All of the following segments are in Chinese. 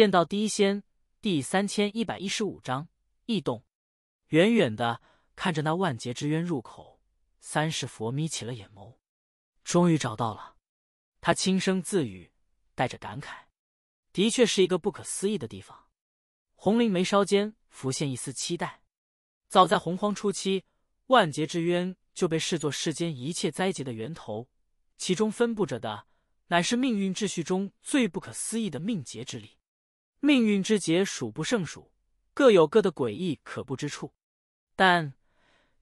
见到第一仙第三千一百一十五章异动。远远的看着那万劫之渊入口，三世佛眯起了眼眸。终于找到了，他轻声自语，带着感慨：“的确是一个不可思议的地方。”红菱眉梢间浮现一丝期待。早在洪荒初期，万劫之渊就被视作世间一切灾劫的源头，其中分布着的乃是命运秩序中最不可思议的命劫之力。命运之劫数不胜数，各有各的诡异可怖之处，但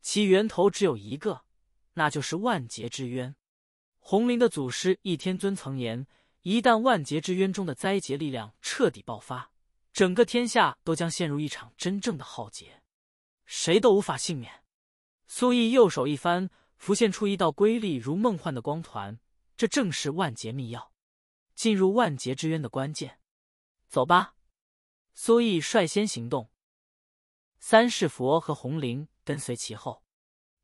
其源头只有一个，那就是万劫之渊。红灵的祖师易天尊曾言：一旦万劫之渊中的灾劫力量彻底爆发，整个天下都将陷入一场真正的浩劫，谁都无法幸免。苏毅右手一翻，浮现出一道瑰丽如梦幻的光团，这正是万劫密钥，进入万劫之渊的关键。走吧，苏毅率先行动，三世佛和红绫跟随其后。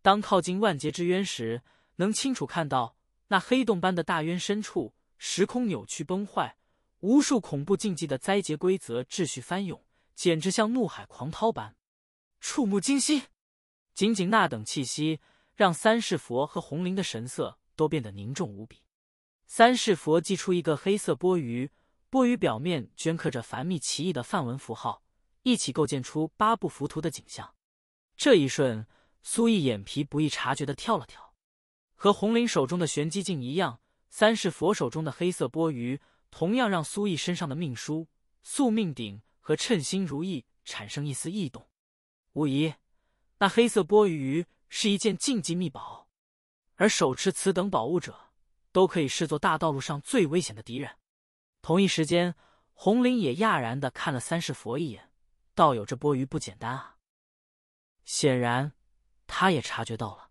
当靠近万劫之渊时，能清楚看到那黑洞般的大渊深处，时空扭曲崩坏，无数恐怖禁忌的灾劫规则秩序翻涌，简直像怒海狂涛般，触目惊心。仅仅那等气息，让三世佛和红绫的神色都变得凝重无比。三世佛祭出一个黑色波鱼。钵盂表面镌刻着繁密奇异的梵文符号，一起构建出八部浮图的景象。这一瞬，苏毅眼皮不易察觉的跳了跳。和红林手中的玄机镜一样，三世佛手中的黑色钵盂同样让苏毅身上的命书宿命鼎和称心如意产生一丝异动。无疑，那黑色钵盂是一件禁忌秘宝，而手持此等宝物者，都可以视作大道路上最危险的敌人。同一时间，红菱也讶然的看了三世佛一眼，道友这钵盂不简单啊！显然，他也察觉到了。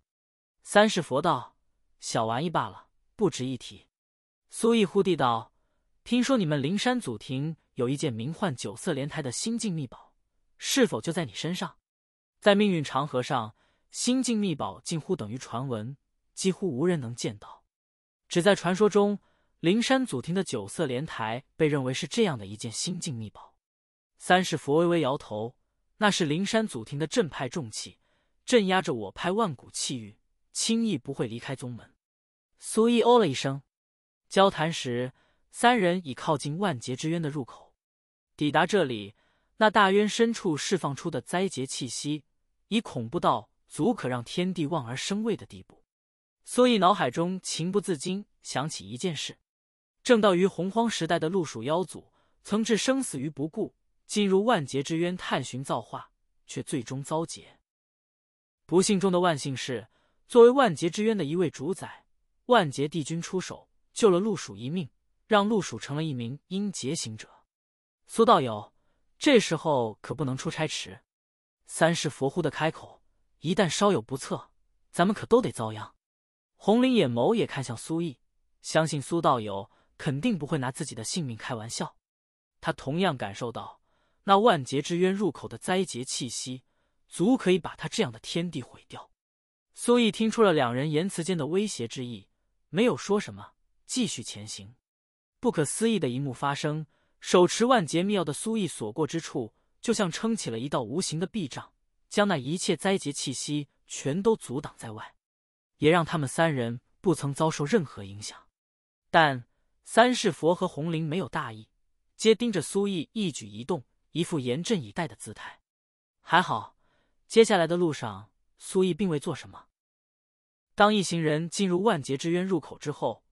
三世佛道，小玩意罢了，不值一提。苏义忽地道，听说你们灵山祖庭有一件名唤九色莲台的心境秘宝，是否就在你身上？在命运长河上，心境秘宝近乎等于传闻，几乎无人能见到，只在传说中。灵山祖庭的九色莲台被认为是这样的一件心境秘宝。三世佛微微摇头：“那是灵山祖庭的正派重器，镇压着我派万古气运，轻易不会离开宗门。”苏毅哦了一声。交谈时，三人已靠近万劫之渊的入口。抵达这里，那大渊深处释放出的灾劫气息，已恐怖到足可让天地望而生畏的地步。苏毅脑海中情不自禁想起一件事。正道于洪荒时代的陆蜀妖祖曾置生死于不顾，进入万劫之渊探寻造化，却最终遭劫。不幸中的万幸是，作为万劫之渊的一位主宰，万劫帝君出手救了陆蜀一命，让陆蜀成了一名阴劫行者。苏道友，这时候可不能出差池。三世佛忽的开口：“一旦稍有不测，咱们可都得遭殃。”红菱眼眸也看向苏毅，相信苏道友。肯定不会拿自己的性命开玩笑。他同样感受到那万劫之渊入口的灾劫气息，足可以把他这样的天地毁掉。苏毅听出了两人言辞间的威胁之意，没有说什么，继续前行。不可思议的一幕发生：手持万劫密钥的苏毅所过之处，就像撑起了一道无形的壁障，将那一切灾劫气息全都阻挡在外，也让他们三人不曾遭受任何影响。但。三世佛和红绫没有大意，皆盯着苏毅一举一动，一副严阵以待的姿态。还好，接下来的路上苏毅并未做什么。当一行人进入万劫之渊入口之后，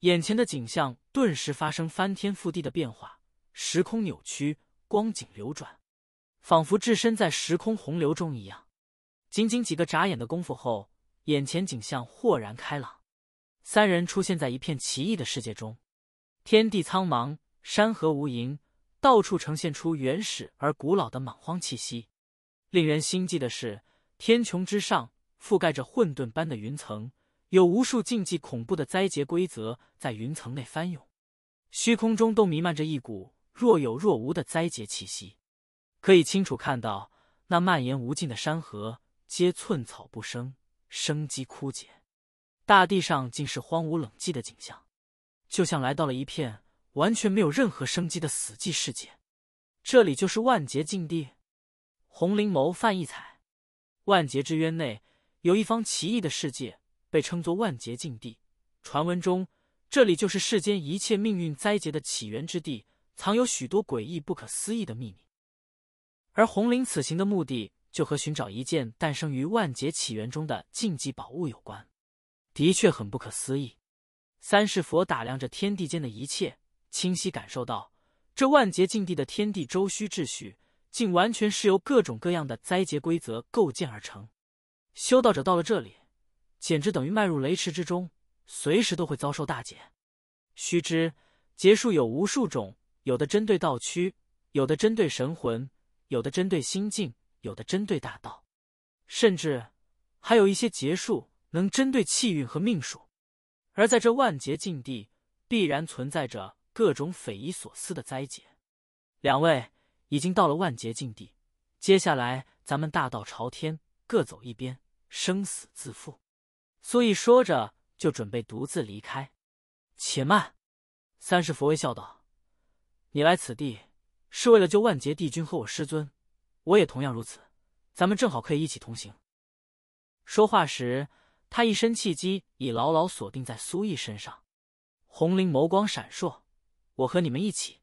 眼前的景象顿时发生翻天覆地的变化，时空扭曲，光景流转，仿佛置身在时空洪流中一样。仅仅几个眨眼的功夫后，眼前景象豁然开朗，三人出现在一片奇异的世界中。天地苍茫，山河无垠，到处呈现出原始而古老的莽荒气息。令人心悸的是，天穹之上覆盖着混沌般的云层，有无数禁忌、恐怖的灾劫规则在云层内翻涌。虚空中都弥漫着一股若有若无的灾劫气息。可以清楚看到，那蔓延无尽的山河皆寸草不生，生机枯竭，大地上尽是荒芜冷寂的景象。就像来到了一片完全没有任何生机的死寂世界，这里就是万劫禁地。红灵眸泛一彩，万劫之渊内有一方奇异的世界，被称作万劫禁地。传闻中，这里就是世间一切命运灾劫的起源之地，藏有许多诡异不可思议的秘密。而红灵此行的目的，就和寻找一件诞生于万劫起源中的禁忌宝物有关。的确，很不可思议。三世佛打量着天地间的一切，清晰感受到这万劫禁地的天地周虚秩序，竟完全是由各种各样的灾劫规则构建而成。修道者到了这里，简直等于迈入雷池之中，随时都会遭受大劫。须知劫数有无数种，有的针对道区，有的针对神魂，有的针对心境，有的针对大道，甚至还有一些劫数能针对气运和命数。而在这万劫禁地，必然存在着各种匪夷所思的灾劫。两位已经到了万劫禁地，接下来咱们大道朝天，各走一边，生死自负。苏毅说着，就准备独自离开。且慢，三世佛微笑道：“你来此地是为了救万劫帝君和我师尊，我也同样如此，咱们正好可以一起同行。”说话时。他一身气机已牢牢锁定在苏毅身上，红菱眸光闪烁：“我和你们一起。”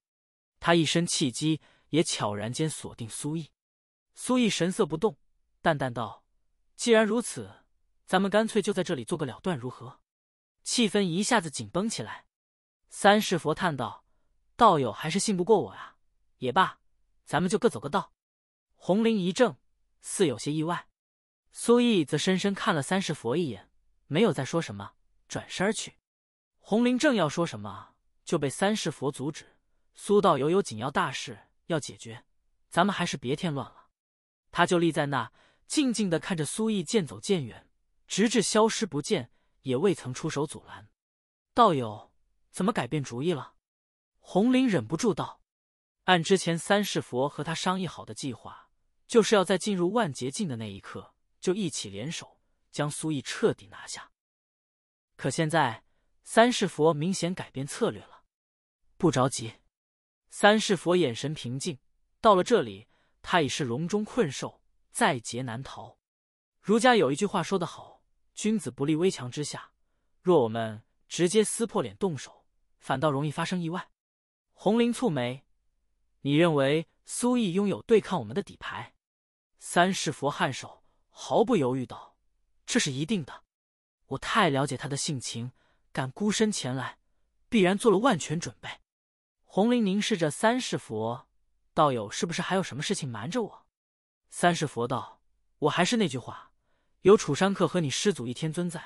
他一身气机也悄然间锁定苏毅。苏毅神色不动，淡淡道：“既然如此，咱们干脆就在这里做个了断，如何？”气氛一下子紧绷起来。三世佛叹道：“道友还是信不过我呀？也罢，咱们就各走各道。”红菱一怔，似有些意外。苏毅则深深看了三世佛一眼，没有再说什么，转身去。红林正要说什么，就被三世佛阻止：“苏道友有紧要大事要解决，咱们还是别添乱了。”他就立在那，静静的看着苏毅渐走渐远，直至消失不见，也未曾出手阻拦。道友怎么改变主意了？红林忍不住道：“按之前三世佛和他商议好的计划，就是要在进入万劫境的那一刻。”就一起联手将苏毅彻底拿下。可现在，三世佛明显改变策略了。不着急。三世佛眼神平静。到了这里，他已是笼中困兽，在劫难逃。儒家有一句话说得好：“君子不立危墙之下。”若我们直接撕破脸动手，反倒容易发生意外。红林蹙眉：“你认为苏毅拥有对抗我们的底牌？”三世佛颔首。毫不犹豫道：“这是一定的，我太了解他的性情，敢孤身前来，必然做了万全准备。”红绫凝视着三世佛道友：“是不是还有什么事情瞒着我？”三世佛道：“我还是那句话，有楚山客和你师祖一天尊在，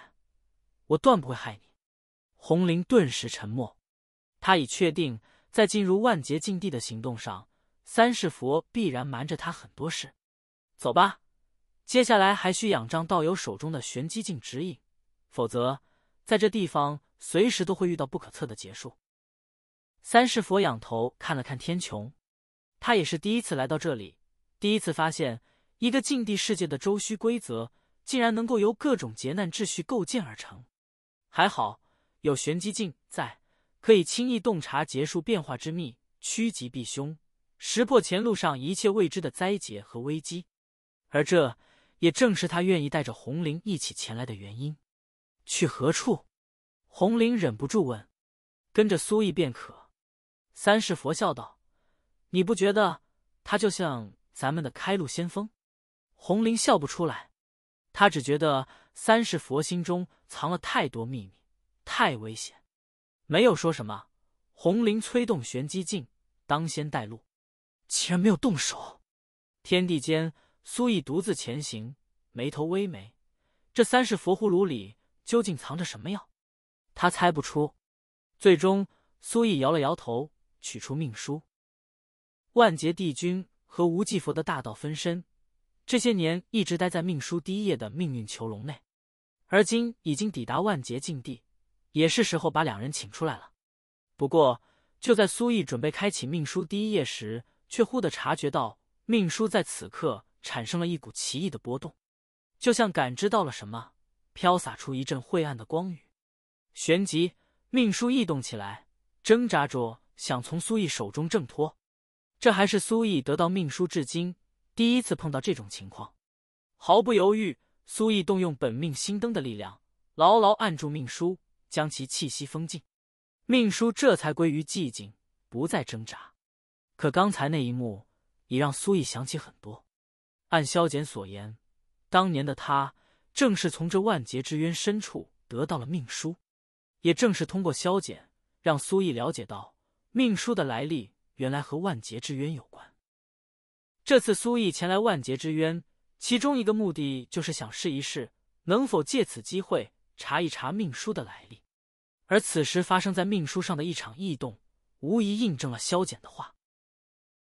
我断不会害你。”红绫顿时沉默，他已确定，在进入万劫禁地的行动上，三世佛必然瞒着他很多事。走吧。接下来还需仰仗道友手中的玄机镜指引，否则在这地方随时都会遇到不可测的劫数。三世佛仰头看了看天穹，他也是第一次来到这里，第一次发现一个禁地世界的周虚规则竟然能够由各种劫难秩序构建而成。还好有玄机镜在，可以轻易洞察劫数变化之秘，趋吉避凶，识破前路上一切未知的灾劫和危机。而这。也正是他愿意带着红绫一起前来的原因。去何处？红绫忍不住问。跟着苏毅便可。三世佛笑道：“你不觉得他就像咱们的开路先锋？”红绫笑不出来，他只觉得三世佛心中藏了太多秘密，太危险。没有说什么。红绫催动玄机镜，当先带路。竟然没有动手。天地间。苏毅独自前行，眉头微眉。这三世佛葫芦里究竟藏着什么药？他猜不出。最终，苏毅摇了摇头，取出命书。万劫帝君和无忌佛的大道分身，这些年一直待在命书第一页的命运囚笼内。而今已经抵达万劫境地，也是时候把两人请出来了。不过，就在苏毅准备开启命书第一页时，却忽的察觉到命书在此刻。产生了一股奇异的波动，就像感知到了什么，飘洒出一阵晦暗的光雨。旋即，命书异动起来，挣扎着想从苏毅手中挣脱。这还是苏毅得到命书至今第一次碰到这种情况。毫不犹豫，苏毅动用本命星灯的力量，牢牢按住命书，将其气息封禁。命书这才归于寂静，不再挣扎。可刚才那一幕，也让苏毅想起很多。按萧简所言，当年的他正是从这万劫之渊深处得到了命书，也正是通过萧简，让苏毅了解到命书的来历原来和万劫之渊有关。这次苏毅前来万劫之渊，其中一个目的就是想试一试能否借此机会查一查命书的来历，而此时发生在命书上的一场异动，无疑印证了萧简的话。